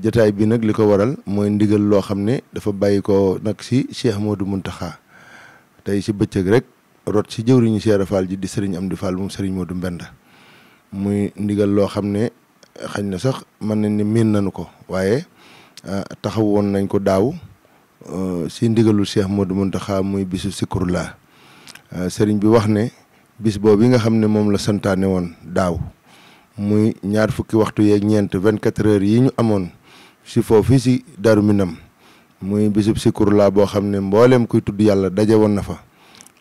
jotaay bi nak liko waral moy ndigal lo xamne dafa bayiko ko ci si Cheikh Modou Mountakha tay ci bëccëg rek rot si jëwriñu Cheikh Fall ji di Serigne amdou Fall moom Serigne Modou Mbenda muy ndigal lo xamne ne na sax man nañ ni min nañu ko waye ah, taxaw won nañ ko daaw ah, si ndigalu Cheikh Modou Mountakha muy bisu Sikurla ah, Serigne bi wax ne bis bi nga xamne mom la santane won daaw muy ñaar fukki waxtu yeek ñent 24 heures yi ñu amone si foofu si Daaru Minam muy bisub sikkur laa boo xam ne mbooleem kuy tudd yàlla daje woon na fa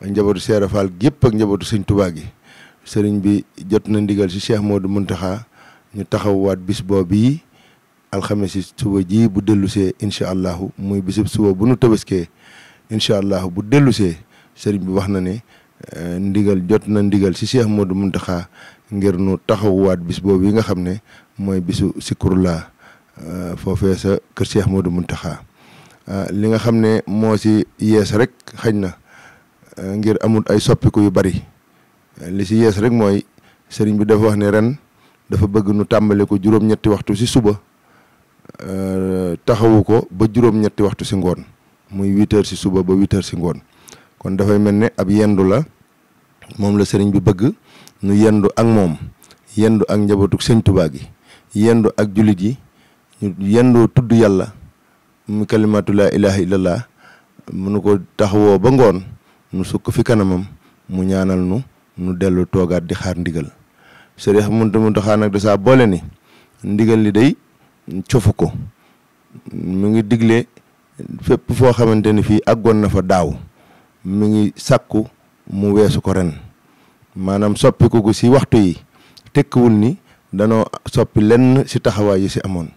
ak njabootu Seera Faal gépp ak njabootu sëñ Tubaa gi sëriñ bi jot na ndigal si Cheikh Modou Muntaxa ñu taxawaat bis boobu yi alxames yi ji bu dellusee incha allahu muy bisub suba bu nu tëbëskee incha allahu bu dellusee sëriñ bi wax na ne eh, ndigal jot na ndigal si Cheikh Modou Muntaxa ngir nu taxawaat bis boobu yi nga xam ne mooy bisu sikkur laa Euh, foofee sa kër Cheikh Modou Mountakha euh, li nga xam ne moo si yees rek xëy na euh, ngir amut ay soppiku yu bari li si yees rek mooy sëriñ bi dafa wax ne ren dafa bëgg nu tàmbale ko juróom-ñetti waxtu si suba taxawu ko ba juróom-ñetti waxtu si ngoon muy huit si suba ba huit si ngoon kon dafay mel ni ab yendu la moom la sëriñ bi bëgg nu yendu ak moom yendu ak njabootu sëñ Tuubaa gi yendu ak jullit yi yendo yendoo tudd yàlla mu kalimatu la ilaha illallah munu ko taxwo ba ngon nu sukk fi kanamam mu ñaanal nu nu delu toogaat di xaar ndigal cheikh muntu muntu xaar nag sa bolé ni ndigal li day ciofu ko mu ngi digle fépp fo xamanteni fi agon na fa daw mu ngi sakku mu wessu ko ren soppi ko ko si waxtu yi tekkuul ni dano soppi len ci taxaway yi ci amone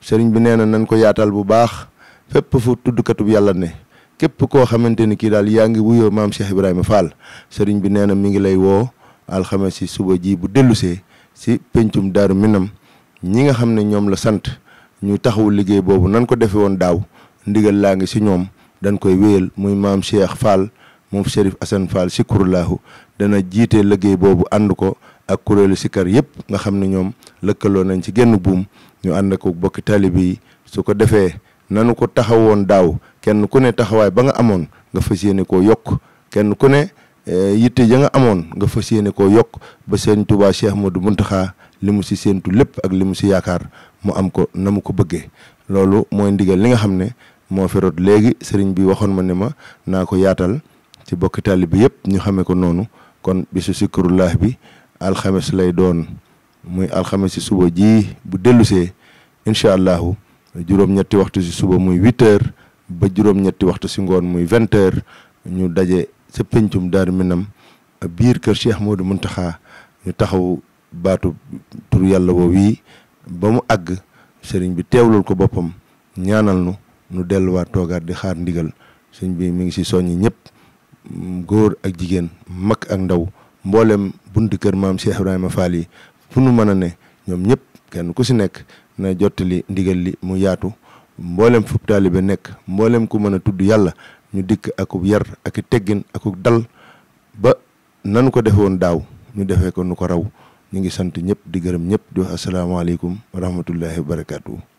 sëriñ bi nee na nañ ko yaatal bu baax fépp fu tuddkatub yàlla ne képp koo xamante ni kii daal yaa ngi wuyoo maam Cheikh Ibrahima Fall sëriñ bi nee na mi ngi lay woo alxames si suba ji bu dellusee si pencum daaru minam ñi nga xam ne ñoom la sant ñu taxawu liggéey boobu nan ko defe woon daaw ndigal laa ngi si ñoom dañ koy wéyal muy maam Cheikh Fall moom Chérif Assane Fall si kurulaahu dana jiite liggéey boobu ànd ko ak kuréelu sikar yep nga nenyom ñom ñoom nañ ci genn buum ñu and ak bokk talibi su ko defé nanu ko taxawon daw kenn ku ne taxaway ba nga amone nga fas ko yok kenn ku ne e, yitte ja nga amone nga fas ko yok ba seigne touba Cheikh Modou Muntaxa limu ci sentu lepp ak limu ci yakar mu am ko namu ko bëgge lolu moy ndigal li nga xamne ne fi rot legi serigne bi waxon ma ne ma naa ko yaatal ci bokk taalibe yëpp ñu xamé ko nonu kon bisu sikrullah bi alxames lay doon muy alxames ci suba ji bu delusé inshallah allahu ñetti waxtu ci suba muy 8h ba juróom-ñetti waxtu ci ngoon muy 20h ñu dajé ci pencum dar Minam biir keur Cheikh Modou muntaha ñu taxaw baatu tur yalla woo wi ba mu ag serigne bi tewlul ko bopam ñaanal nu nu delluwaat toogaat di xaar ndigal serigne bi mi ngi si soñi ñep goor ak jigen mak ak ndaw mboolem buntu kër maam Cheikh Ibrahima Fall yi fu nu mën a ne ñoom ñëpp kenn ku si nekk na jottali ndigal li mu yaatu mboolem fu taalibe nekk mboolem ku mën a tudd yàlla ñu dikk akub yar ak teggin akub dal ba nanu ko defoon daaw ñu defee ko nu ko raw ñu ngi sant ñëpp di gërëm ñëpp di wax asalaamaaleykum wa rahmatullahi wa barakaatu.